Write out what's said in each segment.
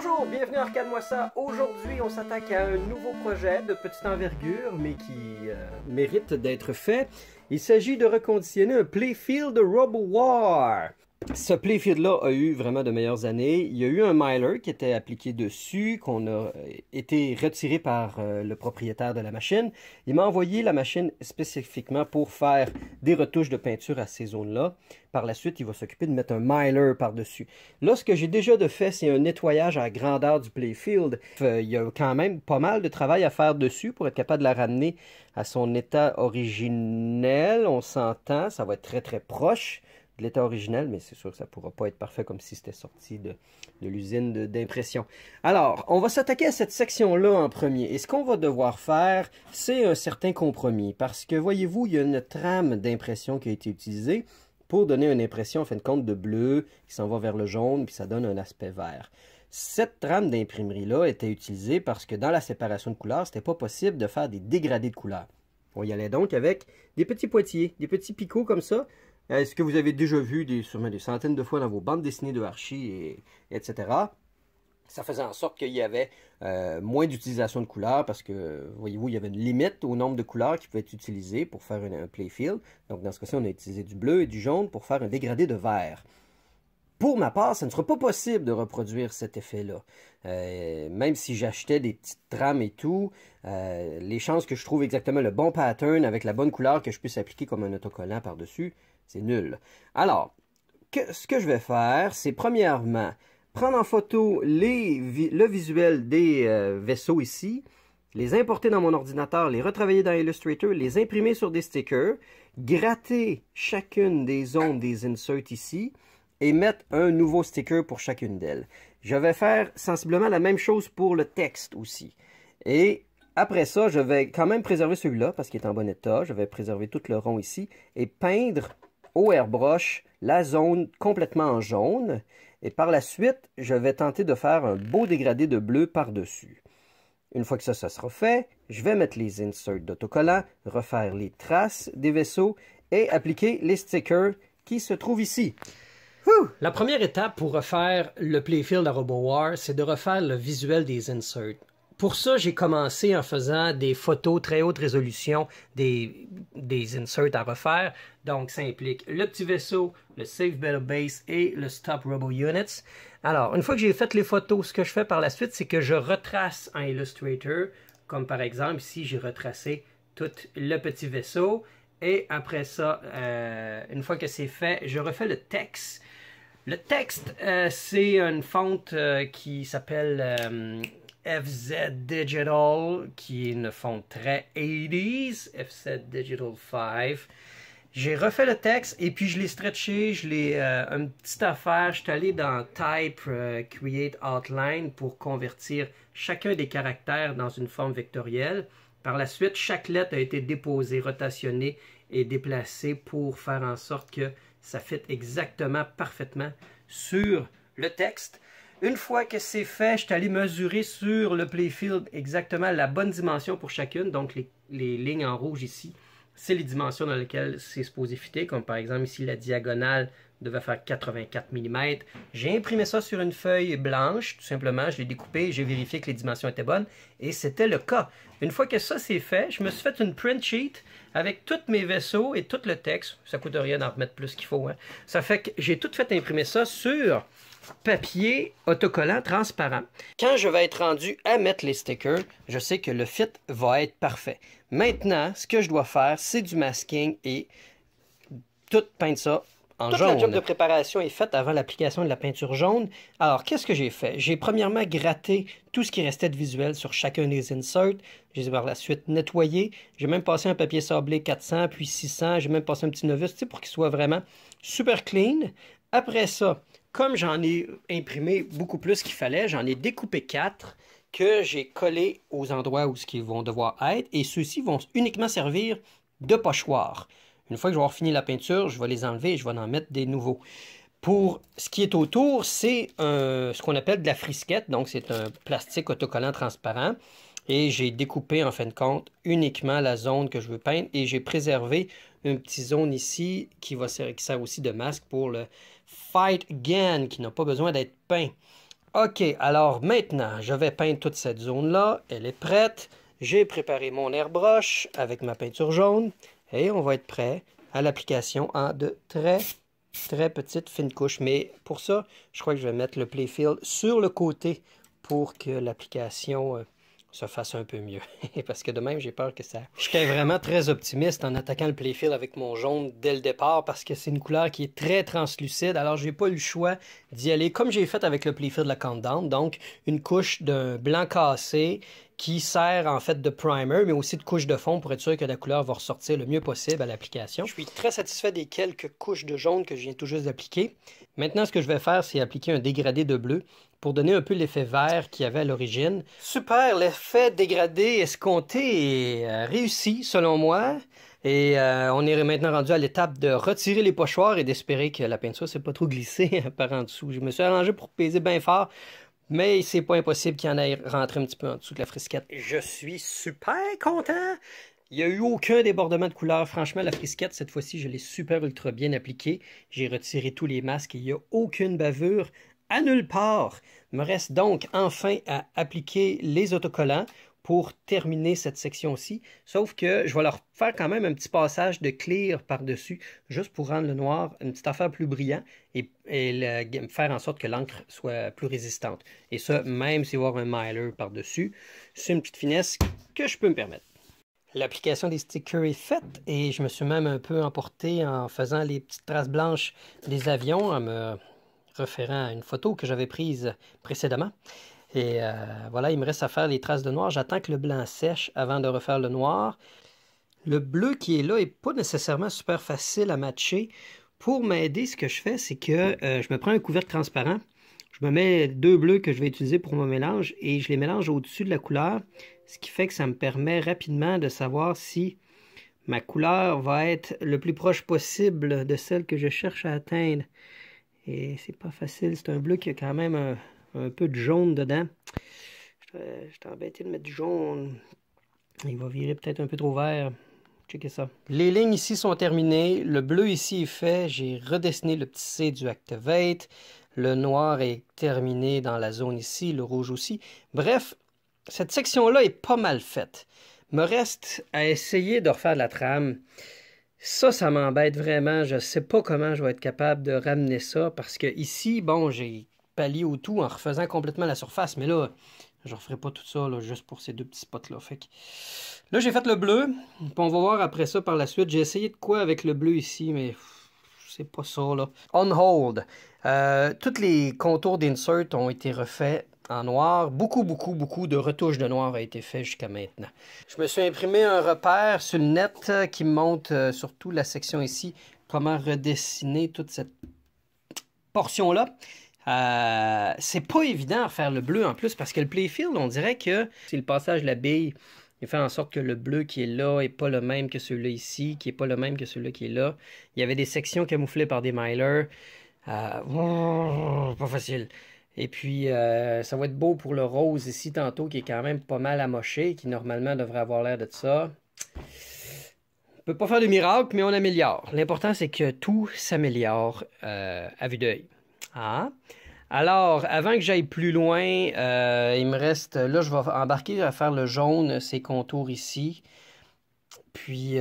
Bonjour, bienvenue à Arcade Aujourd'hui, on s'attaque à un nouveau projet de petite envergure, mais qui euh, mérite d'être fait. Il s'agit de reconditionner un Playfield Robo War ce playfield-là a eu vraiment de meilleures années. Il y a eu un miler qui était appliqué dessus, qu'on a euh, été retiré par euh, le propriétaire de la machine. Il m'a envoyé la machine spécifiquement pour faire des retouches de peinture à ces zones-là. Par la suite, il va s'occuper de mettre un miler par-dessus. Là, ce que j'ai déjà de fait, c'est un nettoyage à grandeur du playfield. Euh, il y a quand même pas mal de travail à faire dessus pour être capable de la ramener à son état originel. On s'entend, ça va être très très proche l'état original, mais c'est sûr que ça ne pourra pas être parfait comme si c'était sorti de, l'usine d'impression. Alors, on va s'attaquer à cette section-là en premier. Et ce qu'on va devoir faire, c'est un certain compromis. Parce que, voyez-vous, il y a une trame d'impression qui a été utilisée pour donner une impression, en fin de compte, de bleu qui s'en va vers le jaune, puis ça donne un aspect vert. Cette trame d'imprimerie-là était utilisée parce que dans la séparation de couleurs, n'était pas possible de faire des dégradés de couleurs. On y allait donc avec des petits poitiers, des petits picots comme ça, est-ce que vous avez déjà vu des, sûrement des centaines de fois dans vos bandes dessinées de Archie, et, etc. Ça faisait en sorte qu'il y avait euh, moins d'utilisation de couleurs parce que, voyez-vous, il y avait une limite au nombre de couleurs qui pouvaient être utilisées pour faire un playfield. Donc, dans ce cas-ci, on a utilisé du bleu et du jaune pour faire un dégradé de vert pour ma part, ça ne sera pas possible de reproduire cet effet-là. Euh, même si j'achetais des petites trames et tout, euh, les chances que je trouve exactement le bon pattern avec la bonne couleur que je puisse appliquer comme un autocollant par-dessus, c'est nul. Alors, ce que je vais faire, c'est premièrement, prendre en photo les, le visuel des euh, vaisseaux ici, les importer dans mon ordinateur, les retravailler dans Illustrator, les imprimer sur des stickers, gratter chacune des zones des inserts ici et mettre un nouveau sticker pour chacune d'elles. Je vais faire sensiblement la même chose pour le texte aussi. Et après ça, je vais quand même préserver celui-là parce qu'il est en bon état. Je vais préserver tout le rond ici et peindre au airbrush la zone complètement en jaune. Et par la suite, je vais tenter de faire un beau dégradé de bleu par-dessus. Une fois que ça, sera fait, je vais mettre les inserts d'autocollants, refaire les traces des vaisseaux et appliquer les stickers qui se trouvent ici. La première étape pour refaire le playfield à RoboWare, c'est de refaire le visuel des inserts pour ça, j'ai commencé en faisant des photos très haute résolution, des, des inserts à refaire. Donc, ça implique le petit vaisseau, le Save bell Base et le Stop Robo Units. Alors, une fois que j'ai fait les photos, ce que je fais par la suite, c'est que je retrace en Illustrator, comme par exemple ici, j'ai retracé tout le petit vaisseau. Et après ça, euh, une fois que c'est fait, je refais le texte. Le texte, euh, c'est une fonte euh, qui s'appelle FZ Digital, qui ne font fonte très 80s, FZ Digital 5. J'ai refait le texte et puis je l'ai stretché, je l'ai euh, une petite affaire. Je suis allé dans Type euh, Create Outline pour convertir chacun des caractères dans une forme vectorielle. Par la suite, chaque lettre a été déposée, rotationnée et déplacée pour faire en sorte que ça fitte exactement parfaitement sur le texte. Une fois que c'est fait, je suis allé mesurer sur le playfield exactement la bonne dimension pour chacune. Donc, les, lignes en rouge ici, c'est les dimensions dans lesquelles c'est supposé fitter, comme par exemple ici la diagonale devait faire 84 mm. J'ai imprimé ça sur une feuille blanche, tout simplement. Je l'ai découpé, j'ai vérifié que les dimensions étaient bonnes, et c'était le cas. Une fois que ça c'est fait, je me suis fait une print sheet avec tous mes vaisseaux et tout le texte. Ça coûte rien d'en remettre plus qu'il faut. Hein. Ça fait que j'ai tout fait imprimer ça sur papier autocollant transparent. Quand je vais être rendu à mettre les stickers, je sais que le fit va être parfait. Maintenant, ce que je dois faire, c'est du masking et tout peindre ça toute la job de préparation est faite avant l'application de la peinture jaune. Alors, qu'est-ce que j'ai fait? J'ai premièrement gratté tout ce qui restait de visuel sur chacun des inserts. J'ai, par la suite nettoyé. J'ai même passé un papier sablé 400, puis 600. J'ai même passé un petit novice pour qu'il soit vraiment super clean. Après ça, comme j'en ai imprimé beaucoup plus qu'il fallait, j'en ai découpé quatre que j'ai collés aux endroits où qu'ils vont devoir être. Et ceux-ci vont uniquement servir de pochoir. Une fois que je vais avoir fini la peinture, je vais les enlever et je vais en mettre des nouveaux. Pour ce qui est autour, c'est euh, ce qu'on appelle de la frisquette. Donc, c'est un plastique autocollant transparent. Et j'ai découpé, en fin de compte, uniquement la zone que je veux peindre. Et j'ai préservé une petite zone ici qui, va, qui sert aussi de masque pour le Fight Again, qui n'a pas besoin d'être peint. OK, alors maintenant, je vais peindre toute cette zone-là. Elle est prête. J'ai préparé mon airbrush avec ma peinture jaune et on va être prêt à l'application en de très, très petites fines couches. Mais pour ça, je crois que je vais mettre le playfield sur le côté pour que l'application euh, se fasse un peu mieux. Parce que de même, j'ai peur que ça. Je suis vraiment très optimiste en attaquant le playfield avec mon jaune dès le départ parce que c'est une couleur qui est très translucide. Alors, j'ai pas eu le choix d'y aller comme j'ai fait avec le playfield de la Countdown. Donc, une couche d'un blanc cassé qui sert en fait de primer, mais aussi de couche de fond pour être sûr que la couleur va ressortir le mieux possible à l'application. Je suis très satisfait des quelques couches de jaune que je viens tout juste d'appliquer. Maintenant, ce que je vais faire, c'est appliquer un dégradé de bleu pour donner un peu l'effet vert qu'il y avait à l'origine. Super, l'effet dégradé escompté est euh, réussi selon moi. Et euh, on est maintenant rendu à l'étape de retirer les pochoirs et d'espérer que la peinture ne s'est pas trop glissée par en dessous. Je me suis arrangé pour peser bien fort, mais c'est pas impossible qu'il y en ait rentré un petit peu en dessous de la frisquette. Je suis super content. Il n'y a eu aucun débordement de couleur. Franchement, la frisquette, cette fois-ci, je l'ai super ultra bien appliquée. J'ai retiré tous les masques et il n'y a aucune bavure à nulle part. Il me reste donc enfin à appliquer les autocollants pour terminer cette section-ci, sauf que je vais leur faire quand même un petit passage de clear par-dessus, juste pour rendre le noir une petite affaire plus brillant et, faire en sorte que l'encre soit plus résistante. Et ça, même si vous y un miler par-dessus, c'est une petite finesse que je peux me permettre. L'application des stickers est faite et je me suis même un peu emporté en faisant les petites traces blanches des avions, à me référant à une photo que j'avais prise précédemment. Et euh, voilà, il me reste à faire les traces de noir. J'attends que le blanc sèche avant de refaire le noir. Le bleu qui est là n'est pas nécessairement super facile à matcher. Pour m'aider, ce que je fais, c'est que euh, je me prends un couvercle transparent. Je me mets deux bleus que je vais utiliser pour mon mélange et je les mélange au-dessus de la couleur, ce qui fait que ça me permet rapidement de savoir si ma couleur va être le plus proche possible de celle que je cherche à atteindre. Et c'est pas facile. C'est un bleu qui a quand même un, peu de jaune dedans. Je embêté de mettre du jaune. Il va virer peut-être un peu trop vert. Checker ça. Les lignes ici sont terminées. Le bleu ici est fait. J'ai redessiné le petit C du Activate. Le noir est terminé dans la zone ici. Le rouge aussi. Bref, cette section-là est pas mal faite. Me reste à essayer de refaire de la trame. Ça, ça m'embête vraiment. Je ne sais pas comment je vais être capable de ramener ça parce que ici, bon, j'ai pallié au tout en refaisant complètement la surface, mais là, je referai pas tout ça juste pour ces deux petits spots-là. Là, j'ai fait le bleu, puis on va voir après ça par la suite. J'ai essayé de quoi avec le bleu ici, mais c'est pas ça là. On hold. Euh, tous les contours d'insert ont été refaits en noir. Beaucoup, beaucoup, beaucoup de retouches de noir a été fait jusqu'à maintenant. Je me suis imprimé un repère sur le net euh, qui montre euh, surtout la section ici, comment redessiner toute cette portion-là. Euh, c'est pas évident à faire le bleu en plus parce que le playfield, on dirait que c'est le passage de la bille. Il fait en sorte que le bleu qui est là n'est pas le même que celui-là ici, qui n'est pas le même que celui-là qui est là. Il y avait des sections camouflées par des milers. pas facile. Et puis, euh, ça va être beau pour le rose ici tantôt, qui est quand même pas mal amoché, qui normalement devrait avoir l'air de ça. On peut pas faire de miracle, mais on améliore. L'important, c'est que tout s'améliore euh, à vue d'œil. Ah. Alors, avant que j'aille plus loin, euh, il me reste... Là, je vais embarquer à faire le jaune, ces contours ici. Puis,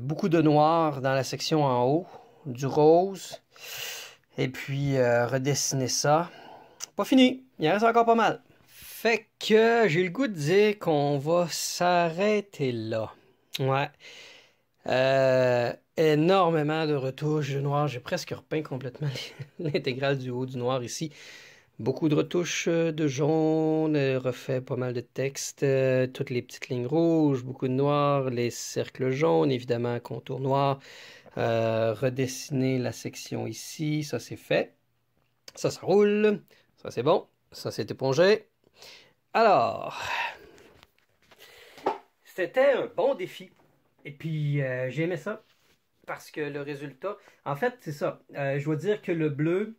beaucoup de noir dans la section en haut, du rose. Et puis, redessiner ça pas fini. Il reste encore pas mal. Fait que j'ai le goût de dire qu'on va s'arrêter là. Ouais. Euh, énormément de retouches de noir. J'ai presque repeint complètement l'intégrale du haut du noir ici. Beaucoup de retouches euh, de jaune, euh, refait pas mal de texte, toutes les petites lignes rouges, beaucoup de noir, les cercles jaunes, évidemment, contour noir. redessiner la section ici, ça c'est fait. Ça, ça roule c'est bon, ça c'est épongé. Alors, c'était un bon défi. Et puis, euh, j'ai aimé ça. Parce que le résultat, en fait, c'est ça. Euh, je dois dire que le bleu,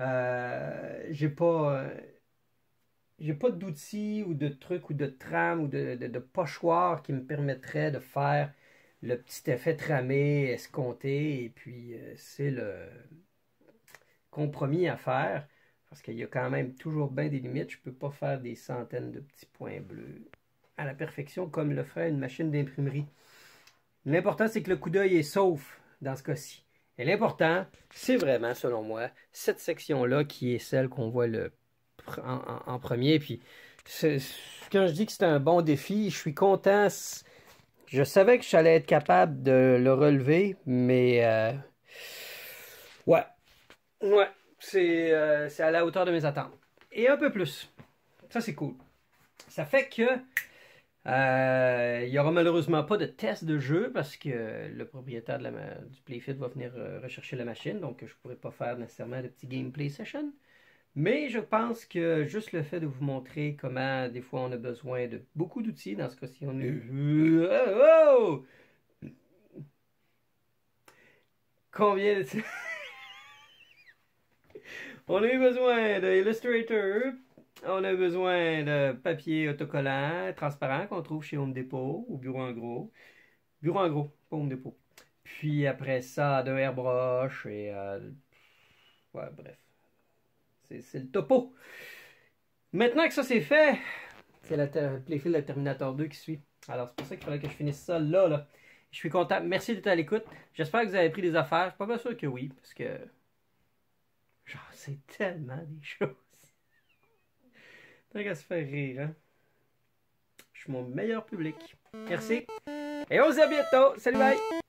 euh, j'ai pas j'ai pas d'outils ou de trucs ou de trame ou de, pochoir qui me permettrait de faire le petit effet tramé, escompté, et puis c'est le compromis à faire. Parce qu'il y a quand même toujours bien des limites. Je ne peux pas faire des centaines de petits points bleus à la perfection comme le ferait une machine d'imprimerie. L'important, c'est que le coup d'œil est sauf dans ce cas-ci. Et l'important, c'est vraiment, selon moi, cette section-là qui est celle qu'on voit en, premier. Puis, quand je dis que c'est un bon défi, je suis content. Je savais que j'allais être capable de le relever, mais... Euh, ouais. Ouais. Euh, c'est à la hauteur de mes attentes. Et un peu plus. Ça, c'est cool. Ça fait que euh, il n'y aura malheureusement pas de test de jeu parce que le propriétaire de la, du Playfit va venir euh, rechercher la machine, donc je ne pourrai pas faire nécessairement de petits gameplay session. Mais je pense que juste le fait de vous montrer comment des fois on a besoin de beaucoup d'outils, dans ce cas-ci on est. Oh! Combien de... On a eu besoin de Illustrator, on a besoin de papier autocollant transparent qu'on trouve chez Home Depot ou Bureau en gros. Bureau en gros, pas Home Depot. Puis après ça, de airbrush et... Euh, ouais, bref. C'est le topo. Maintenant que ça c'est fait, c'est le playfield de Terminator 2 qui suit. Alors c'est pour ça qu'il fallait que je finisse ça là. là. Je suis content. Merci d'être à l'écoute. J'espère que vous avez pris des affaires. Je suis pas bien sûr que oui, parce que Genre, c'est tellement des choses. T'as qu'à se faire rire, hein? Je suis mon meilleur public. Merci. Et on se à bientôt. Salut, bye!